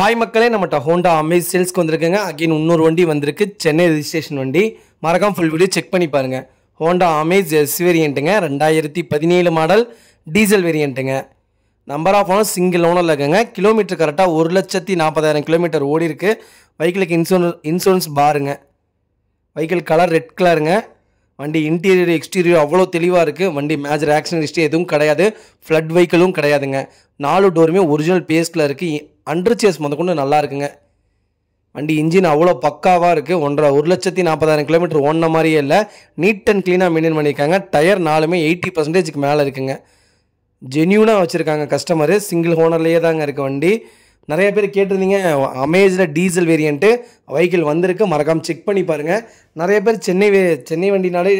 hi மக்களே நம்மகிட்ட Honda Amaze சேல்ஸ்க்கு வந்திருக்குங்க அகைன் இன்னொரு வண்டி வந்திருக்கு சென்னை ரிஜிஸ்ட்ரேஷன் வண்டி மறக்காம ஃபுல் வீடியோ செக் பண்ணி பாருங்கள் ஹோண்டா அமேஸ் எஸ் வேரியண்ட்டுங்க ரெண்டாயிரத்தி பதினேழு மாடல் டீசல் வேரியண்ட்டுங்க number of owner single owner இருக்குங்க கிலோமீட்டர் கரெக்டாக ஒரு லட்சத்தி நாற்பதாயிரம் கிலோமீட்டர் ஓடி இருக்குது வெஹிக்கிளுக்கு இன்சூரன்ஸ் இன்சூரன்ஸ் பாருங்க வெஹிக்கிள் கலர் ரெட் கலருங்க வண்டி இன்டீரியர் எக்ஸ்டீரியர் அவ்வளோ தெளிவாக இருக்குது வண்டி மேஜர் ஆக்சிடென்ட் ஹிஸ்ட்ரி எதுவும் கிடையாது ஃப்ளட் வெஹிக்கிளும் கிடையாதுங்க நாலு டோருமே ஒரிஜினல் பேஸ்டில் இருக்குது அண்டர்ச்சேஸ் முதற்கொண்டு நல்லா இருக்குங்க வண்டி இன்ஜின் அவ்வளோ பக்காவாக இருக்குது ஒன்றரை ஒரு லட்சத்தி நாற்பதாயிரம் கிலோமீட்டர் ஓடின மாதிரியே இல்லை நீட் அண்ட் க்ளீனாக மெயின்டைன் பண்ணியிருக்காங்க டயர் நாலுமே எயிட்டி பர்சன்டேஜுக்கு மேலே இருக்குங்க ஜென்யூனாக வச்சுருக்காங்க கஸ்டமரு சிங்கிள் ஓனர்லேயே தாங்க இருக்குது வண்டி நிறைய பேர் கேட்டிருந்தீங்க அமேஜில் டீசல் வேரியண்ட்டு வெஹிக்கிள் வந்திருக்கு மறக்காமல் செக் பண்ணி பாருங்கள் நிறைய பேர் சென்னை சென்னை வண்டினாலே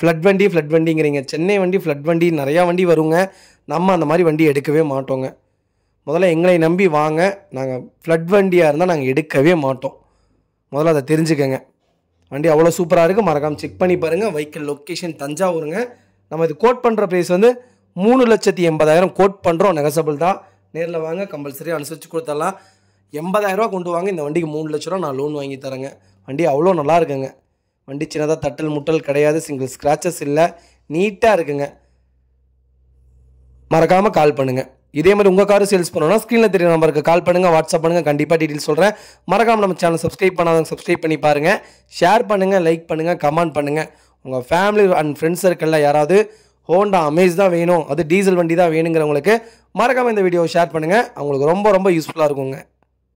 ஃப்ளட் வண்டி ஃப்ளட் வண்டிங்கிறீங்க சென்னை வண்டி ஃப்ளட் வண்டி நிறையா வண்டி வருங்க நம்ம அந்த மாதிரி வண்டி எடுக்கவே மாட்டோங்க முதல்ல எங்களை நம்பி வாங்க நாங்கள் ஃப்ளட் வண்டியாக இருந்தால் நாங்கள் எடுக்கவே மாட்டோம் முதல்ல அதை தெரிஞ்சுக்கங்க வண்டி அவ்வளோ சூப்பராக இருக்குது மறக்காமல் செக் பண்ணி பாருங்கள் வெஹிக்கிள் லொக்கேஷன் தஞ்சாவூருங்க நம்ம இது கோட் பண்ணுற ப்ரைஸ் வந்து மூணு லட்சத்தி எண்பதாயிரம் கோட் பண்ணுறோம் நெகசபிள் தான் நேரில் வாங்க கம்பல்சரி அனுசரித்து கொடுத்துடலாம் எண்பதாயிரரூவா கொண்டு வாங்க இந்த வண்டிக்கு மூணு லட்ச ரூபா நான் லோன் வாங்கி தரேங்க வண்டி அவ்வளோ நல்லா இருக்குங்க வண்டி சின்னதாக தட்டல் முட்டல் கிடையாது சிங்கிள் ஸ்க்ராச்சஸ் இல்லை நீட்டாக இருக்குங்க மறக்காமல் கால் பண்ணுங்கள் இதே மாதிரி உங்கள் காரு சேல்ஸ் பண்ணணும்னா ஸ்க்ரீனில் தெரிய நம்பருக்கு கால் பண்ணுங்கள் வாட்ஸ்அப் பண்ணுங்கள் கண்டிப்பாக டீட்டெயில் சொல்கிறேன் மறக்காமல் நம்ம சேனல் சப்ஸ்கிரைப் பண்ணாதவங்க சப்ஸ்கிரைப் பண்ணி பாருங்கள் ஷேர் பண்ணுங்கள் லைக் பண்ணுங்கள் கமெண்ட் பண்ணுங்கள் உங்கள் ஃபேமிலி அண்ட் ஃப்ரெண்ட்ஸ் சர்க்கிளில் யாராவது ஹோண்டா அமேஸ் தான் வேணும் அது டீசல் வண்டி தான் வேணுங்கிறவங்களுக்கு மறக்காமல் இந்த வீடியோவை ஷேர் பண்ணுங்கள் அவங்களுக்கு ரொம்ப ரொம்ப யூஸ்ஃபுல்லாக இருக்குங்க